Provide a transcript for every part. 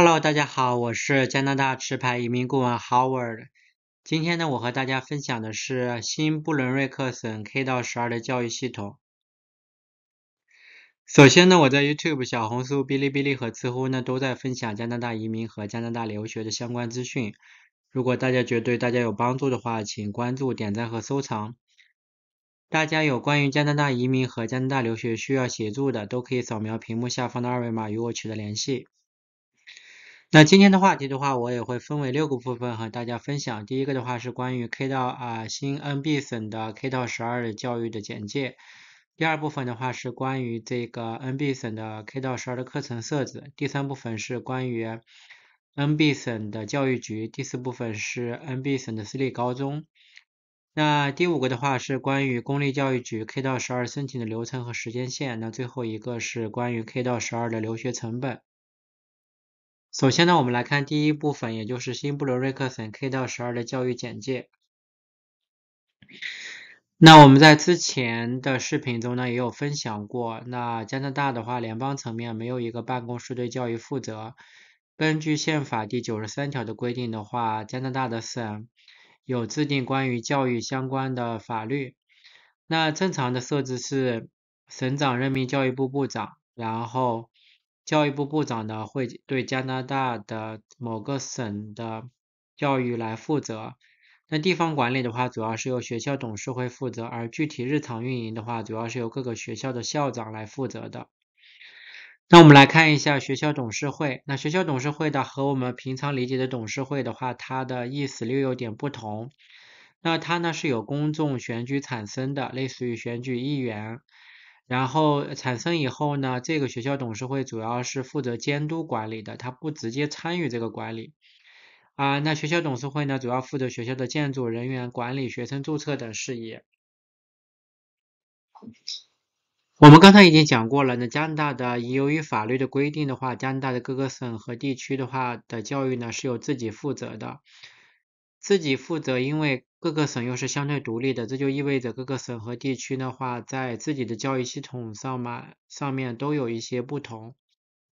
Hello，大家好，我是加拿大持牌移民顾问 Howard。今天呢，我和大家分享的是新布伦瑞克省 K 到12的教育系统。首先呢，我在 YouTube、小红书、哔哩哔哩和知乎呢都在分享加拿大移民和加拿大留学的相关资讯。如果大家觉得对大家有帮助的话，请关注、点赞和收藏。大家有关于加拿大移民和加拿大留学需要协助的，都可以扫描屏幕下方的二维码与我取得联系。那今天的话题的话，我也会分为六个部分和大家分享。第一个的话是关于 K 到啊新 NB 省的 K 到十二的教育的简介。第二部分的话是关于这个 NB 省的 K 到十二的课程设置。第三部分是关于 NB 省的教育局。第四部分是 NB 省的私立高中。那第五个的话是关于公立教育局 K 到十二申请的流程和时间线。那最后一个是关于 K 到十二的留学成本。首先呢，我们来看第一部分，也就是新布伦瑞克省 K 到十二的教育简介。那我们在之前的视频中呢，也有分享过。那加拿大的话，联邦层面没有一个办公室对教育负责。根据宪法第九十三条的规定的话，加拿大的省有制定关于教育相关的法律。那正常的设置是省长任命教育部部长，然后。教育部部长呢会对加拿大的某个省的教育来负责，那地方管理的话主要是由学校董事会负责，而具体日常运营的话主要是由各个学校的校长来负责的。那我们来看一下学校董事会，那学校董事会的和我们平常理解的董事会的话，它的意思略有点不同。那它呢是有公众选举产生的，类似于选举议员。然后产生以后呢，这个学校董事会主要是负责监督管理的，他不直接参与这个管理。啊，那学校董事会呢，主要负责学校的建筑、人员管理、学生注册等事宜。我们刚才已经讲过了，那加拿大的由于法律的规定的话，加拿大的各个省和地区的话的教育呢，是由自己负责的。自己负责，因为各个省又是相对独立的，这就意味着各个省和地区的话，在自己的教育系统上嘛，上面都有一些不同。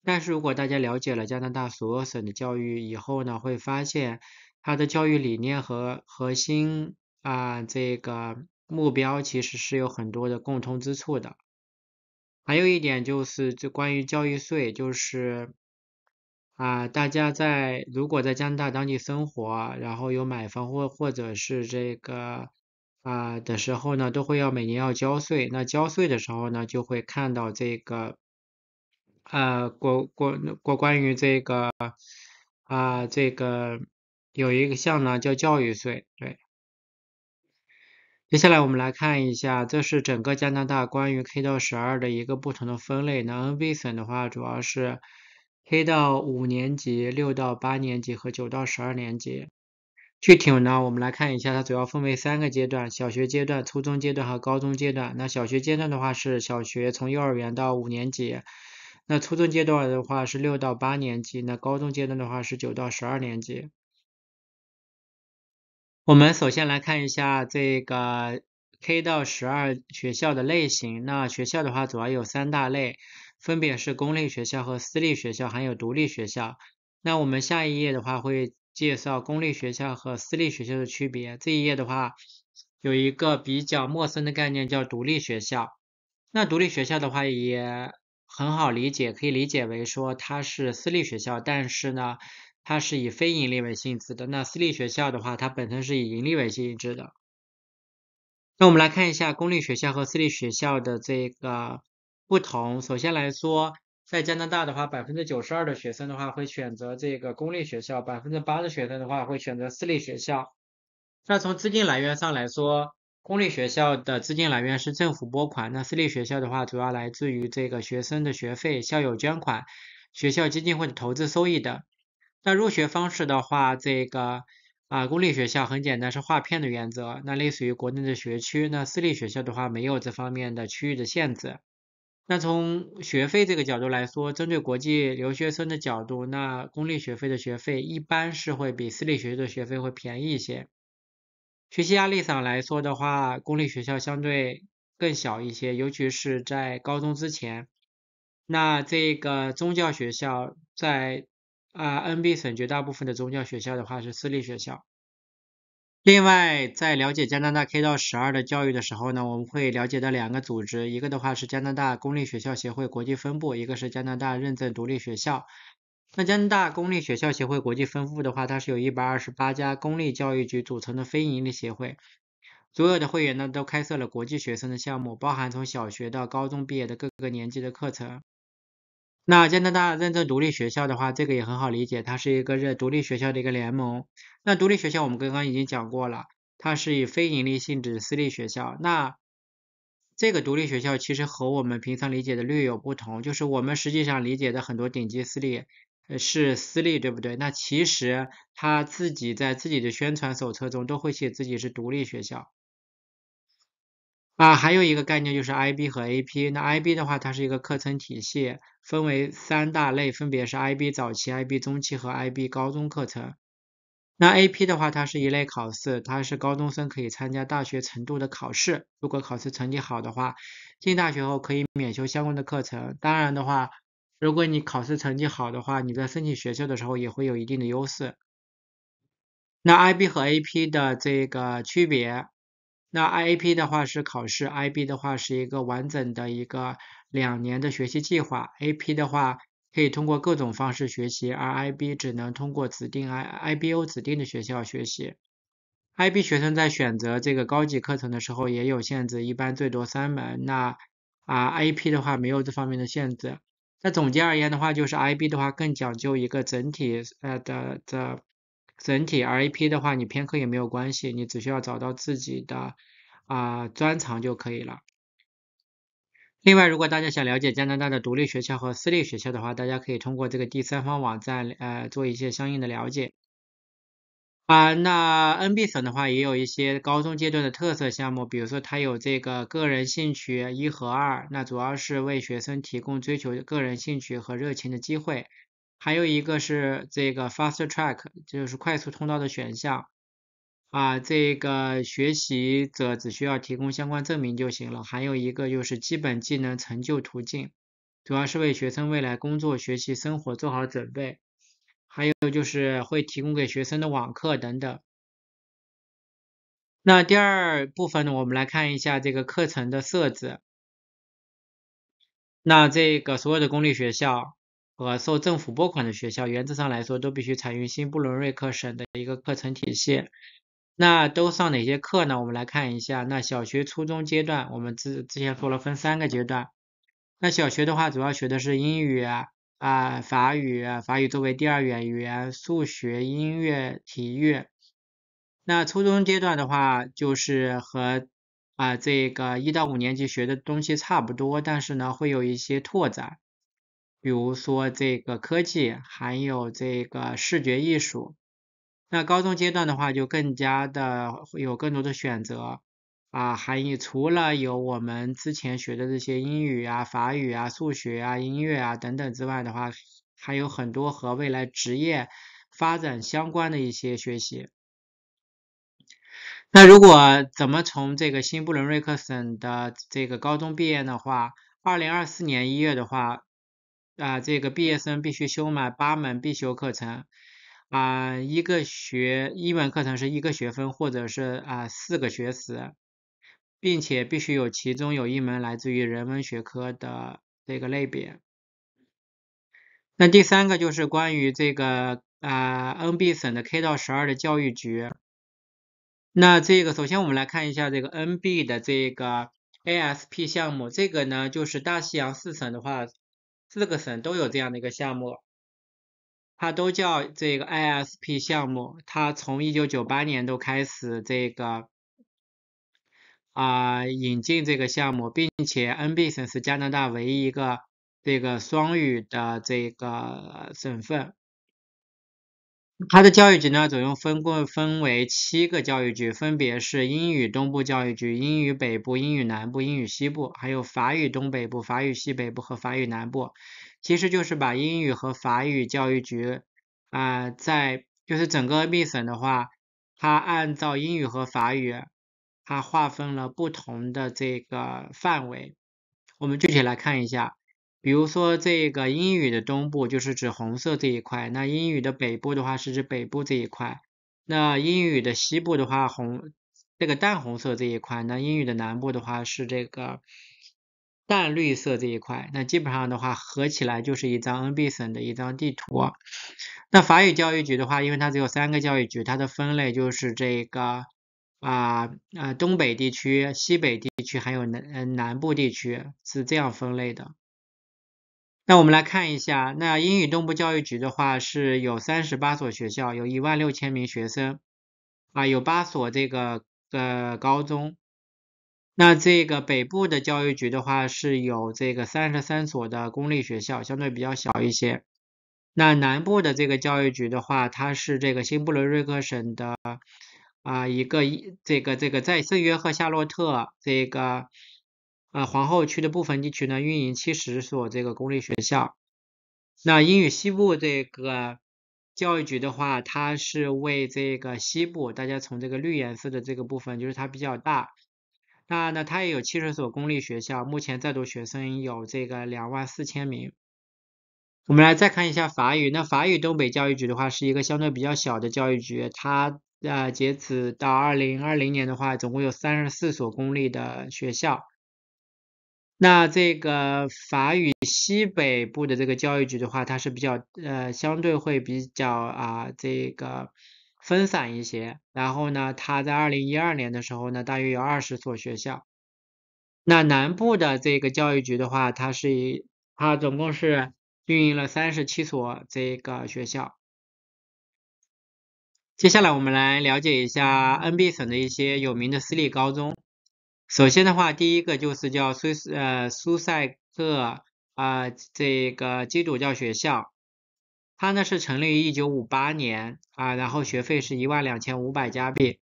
但是如果大家了解了加拿大所有省的教育以后呢，会发现它的教育理念和核心啊这个目标其实是有很多的共通之处的。还有一点就是，这关于教育税，就是。啊，大家在如果在加拿大当地生活，然后有买房或或者是这个啊的时候呢，都会要每年要交税。那交税的时候呢，就会看到这个呃，过过过关于这个啊，这个有一个项呢叫教育税。对，接下来我们来看一下，这是整个加拿大关于 K 到十二的一个不同的分类。那 N-V 省的话，主要是。K 到五年级、六到八年级和九到十二年级，具体呢，我们来看一下，它主要分为三个阶段：小学阶段、初中阶段和高中阶段。那小学阶段的话是小学，从幼儿园到五年级；那初中阶段的话是六到八年级；那高中阶段的话是九到十二年级。我们首先来看一下这个 K 到十二学校的类型。那学校的话主要有三大类。分别是公立学校和私立学校，还有独立学校。那我们下一页的话会介绍公立学校和私立学校的区别。这一页的话有一个比较陌生的概念叫独立学校。那独立学校的话也很好理解，可以理解为说它是私立学校，但是呢它是以非盈利为性质的。那私立学校的话，它本身是以盈利为性质的。那我们来看一下公立学校和私立学校的这个。不同，首先来说，在加拿大的话，百分之九十二的学生的话会选择这个公立学校，百分之八的学生的话会选择私立学校。那从资金来源上来说，公立学校的资金来源是政府拨款，那私立学校的话主要来自于这个学生的学费、校友捐款、学校基金会的投资收益的。那入学方式的话，这个啊，公立学校很简单，是划片的原则，那类似于国内的学区。那私立学校的话，没有这方面的区域的限制。那从学费这个角度来说，针对国际留学生的角度，那公立学费的学费一般是会比私立学校的学费会便宜一些。学习压力上来说的话，公立学校相对更小一些，尤其是在高中之前。那这个宗教学校在啊 n b 省绝大部分的宗教学校的话是私立学校。另外，在了解加拿大 K 到十二的教育的时候呢，我们会了解到两个组织，一个的话是加拿大公立学校协会国际分部，一个是加拿大认证独立学校。那加拿大公立学校协会国际分部的话，它是由一百二十八家公立教育局组成的非营利协会，所有的会员呢都开设了国际学生的项目，包含从小学到高中毕业的各个年级的课程。那加拿大认证独立学校的话，这个也很好理解，它是一个是独立学校的一个联盟。那独立学校我们刚刚已经讲过了，它是以非盈利性质私立学校。那这个独立学校其实和我们平常理解的略有不同，就是我们实际上理解的很多顶级私立是私立，对不对？那其实他自己在自己的宣传手册中都会写自己是独立学校。啊，还有一个概念就是 IB 和 AP。那 IB 的话，它是一个课程体系，分为三大类，分别是 IB 早期、IB 中期和 IB 高中课程。那 AP 的话，它是一类考试，它是高中生可以参加大学程度的考试。如果考试成绩好的话，进大学后可以免修相关的课程。当然的话，如果你考试成绩好的话，你在申请学校的时候也会有一定的优势。那 IB 和 AP 的这个区别。那 IAP 的话是考试，IB 的话是一个完整的一个两年的学习计划。AP 的话可以通过各种方式学习，而 IB 只能通过指定 IIBO 指定的学校学习。IB 学生在选择这个高级课程的时候也有限制，一般最多三门。那啊，AP 的话没有这方面的限制。那总结而言的话，就是 IB 的话更讲究一个整体呃的的。整体 R.E.P 的话，你偏科也没有关系，你只需要找到自己的啊专长就可以了。另外，如果大家想了解加拿大的独立学校和私立学校的话，大家可以通过这个第三方网站呃做一些相应的了解。啊，那 N.B 省的话也有一些高中阶段的特色项目，比如说它有这个个人兴趣一和二，那主要是为学生提供追求个人兴趣和热情的机会。还有一个是这个 fast track，就是快速通道的选项啊，这个学习者只需要提供相关证明就行了。还有一个就是基本技能成就途径，主要是为学生未来工作、学习、生活做好准备。还有就是会提供给学生的网课等等。那第二部分呢，我们来看一下这个课程的设置。那这个所有的公立学校。和受政府拨款的学校，原则上来说都必须采用新布伦瑞克省的一个课程体系。那都上哪些课呢？我们来看一下。那小学、初中阶段，我们之之前说了分三个阶段。那小学的话，主要学的是英语啊，啊法语，法语作为第二语言，数学、音乐、体育。那初中阶段的话，就是和啊这个一到五年级学的东西差不多，但是呢会有一些拓展。比如说这个科技，还有这个视觉艺术。那高中阶段的话，就更加的有更多的选择啊，还义除了有我们之前学的这些英语啊、法语啊、数学啊、音乐啊等等之外的话，还有很多和未来职业发展相关的一些学习。那如果怎么从这个新布伦瑞克省的这个高中毕业的话，二零二四年一月的话。啊，这个毕业生必须修满八门必修课程啊，一个学一门课程是一个学分，或者是啊四个学时，并且必须有其中有一门来自于人文学科的这个类别。那第三个就是关于这个啊，NB 省的 K 到十二的教育局。那这个首先我们来看一下这个 NB 的这个 ASP 项目，这个呢就是大西洋四省的话。四个省都有这样的一个项目，它都叫这个 ISP 项目。它从一九九八年都开始这个啊引进这个项目，并且 NB 省是加拿大唯一一个这个双语的这个省份。它的教育局呢，总共分过分为七个教育局，分别是英语东部教育局、英语北部、英语南部、英语西部，还有法语东北部、法语西北部和法语南部。其实就是把英语和法语教育局啊，在就是整个密省的话，它按照英语和法语，它划分了不同的这个范围。我们具体来看一下。比如说这个英语的东部就是指红色这一块，那英语的北部的话是指北部这一块，那英语的西部的话红这个淡红色这一块，那英语的南部的话是这个淡绿色这一块，那基本上的话合起来就是一张 N B 省的一张地图。那法语教育局的话，因为它只有三个教育局，它的分类就是这个啊啊东北地区、西北地区还有南南部地区是这样分类的。那我们来看一下，那英语东部教育局的话是有三十八所学校，有一万六千名学生，啊，有八所这个呃高中。那这个北部的教育局的话是有这个三十三所的公立学校，相对比较小一些。那南部的这个教育局的话，它是这个新布伦瑞克省的啊一个一这个这个在圣约和夏洛特这个。啊，皇后区的部分地区呢，运营七十所这个公立学校。那英语西部这个教育局的话，它是为这个西部大家从这个绿颜色的这个部分，就是它比较大。那那它也有七十所公立学校，目前在读学生有这个两万四千名。我们来再看一下法语。那法语东北教育局的话，是一个相对比较小的教育局。它呃，截止到二零二零年的话，总共有三十四所公立的学校。那这个法语西北部的这个教育局的话，它是比较呃相对会比较啊这个分散一些。然后呢，它在二零一二年的时候呢，大约有二十所学校。那南部的这个教育局的话，它是一它总共是运营了三十七所这个学校。接下来我们来了解一下 NB 省的一些有名的私立高中。首先的话，第一个就是叫苏斯呃苏塞克啊这个基督教学校，它呢是成立于一九五八年啊，然后学费是一万两千五百加币，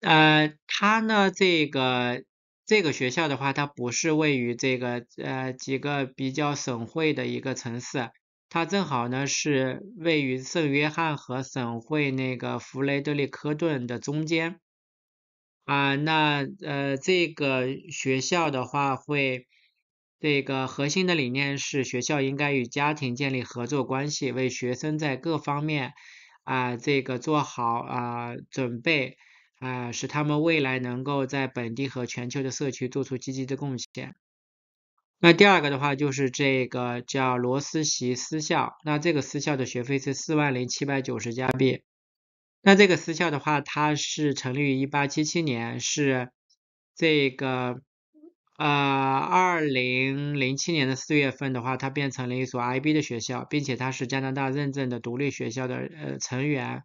呃它呢这个这个学校的话，它不是位于这个呃几个比较省会的一个城市，它正好呢是位于圣约翰和省会那个弗雷德里克顿的中间。啊，那呃，这个学校的话，会这个核心的理念是，学校应该与家庭建立合作关系，为学生在各方面啊，这个做好啊准备啊，使他们未来能够在本地和全球的社区做出积极的贡献。那第二个的话，就是这个叫罗斯席私校，那这个私校的学费是四万零七百九十加币。那这个私校的话，它是成立于一八七七年，是这个呃二零零七年的四月份的话，它变成了一所 IB 的学校，并且它是加拿大认证的独立学校的呃成员，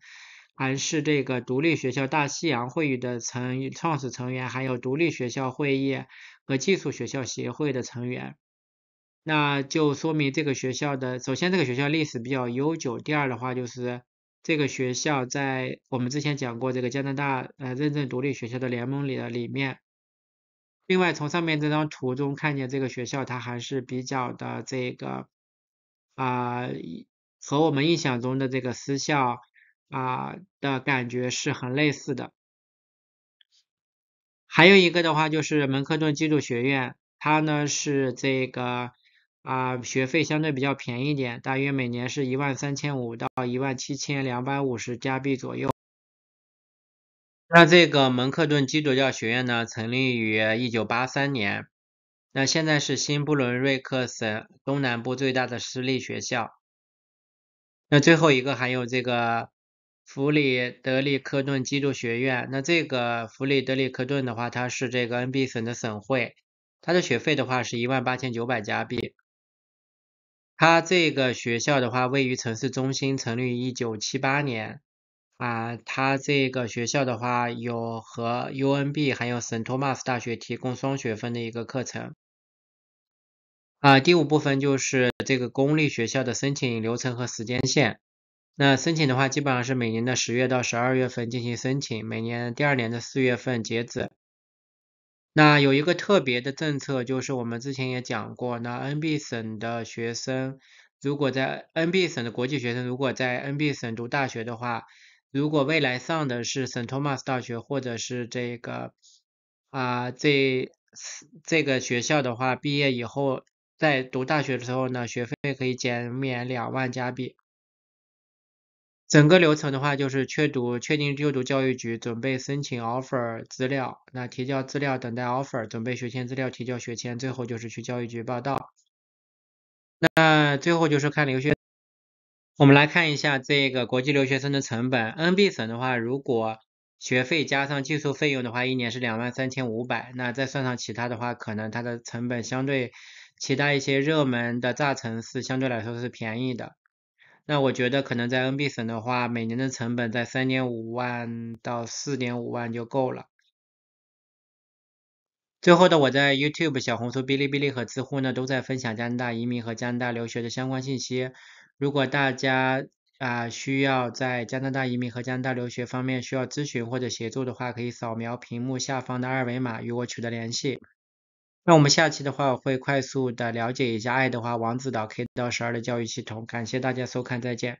还是这个独立学校大西洋会议的成创始成员，还有独立学校会议和技术学校协会的成员。那就说明这个学校的首先这个学校历史比较悠久，第二的话就是。这个学校在我们之前讲过这个加拿大呃认证独立学校的联盟里的里面。另外从上面这张图中看见这个学校它还是比较的这个啊和我们印象中的这个私校啊的感觉是很类似的。还有一个的话就是蒙克顿技术学院，它呢是这个。啊，学费相对比较便宜点，大约每年是一万三千五到一万七千两百五十加币左右。那这个蒙克顿基督教学院呢，成立于一九八三年，那现在是新布伦瑞克省东南部最大的私立学校。那最后一个还有这个弗里德里克顿基督学院，那这个弗里德里克顿的话，它是这个 NB 省的省会，它的学费的话是一万八千九百加币。它这个学校的话，位于城市中心，成立于一九七八年。啊，它这个学校的话，有和 UNB 还有圣托马斯大学提供双学分的一个课程。啊，第五部分就是这个公立学校的申请流程和时间线。那申请的话，基本上是每年的十月到十二月份进行申请，每年第二年的四月份截止。那有一个特别的政策，就是我们之前也讲过，那 NB 省的学生，如果在 NB 省的国际学生，如果在 NB 省读大学的话，如果未来上的是圣托马斯大学或者是这个啊这这个学校的话，毕业以后在读大学的时候呢，学费可以减免两万加币。整个流程的话，就是确读、确定就读教育局，准备申请 offer 资料，那提交资料，等待 offer，准备学签资料，提交学签，最后就是去教育局报道。那最后就是看留学。我们来看一下这个国际留学生的成本。N B 省的话，如果学费加上技术费用的话，一年是两万三千五百，那再算上其他的话，可能它的成本相对其他一些热门的大城市相对来说是便宜的。那我觉得可能在 NB 省的话，每年的成本在三点五万到四点五万就够了。最后的，我在 YouTube、小红书、哔哩哔哩和知乎呢，都在分享加拿大移民和加拿大留学的相关信息。如果大家啊需要在加拿大移民和加拿大留学方面需要咨询或者协助的话，可以扫描屏幕下方的二维码与我取得联系。那我们下期的话会快速的了解一下爱德华王子岛 K 到十二的教育系统，感谢大家收看，再见。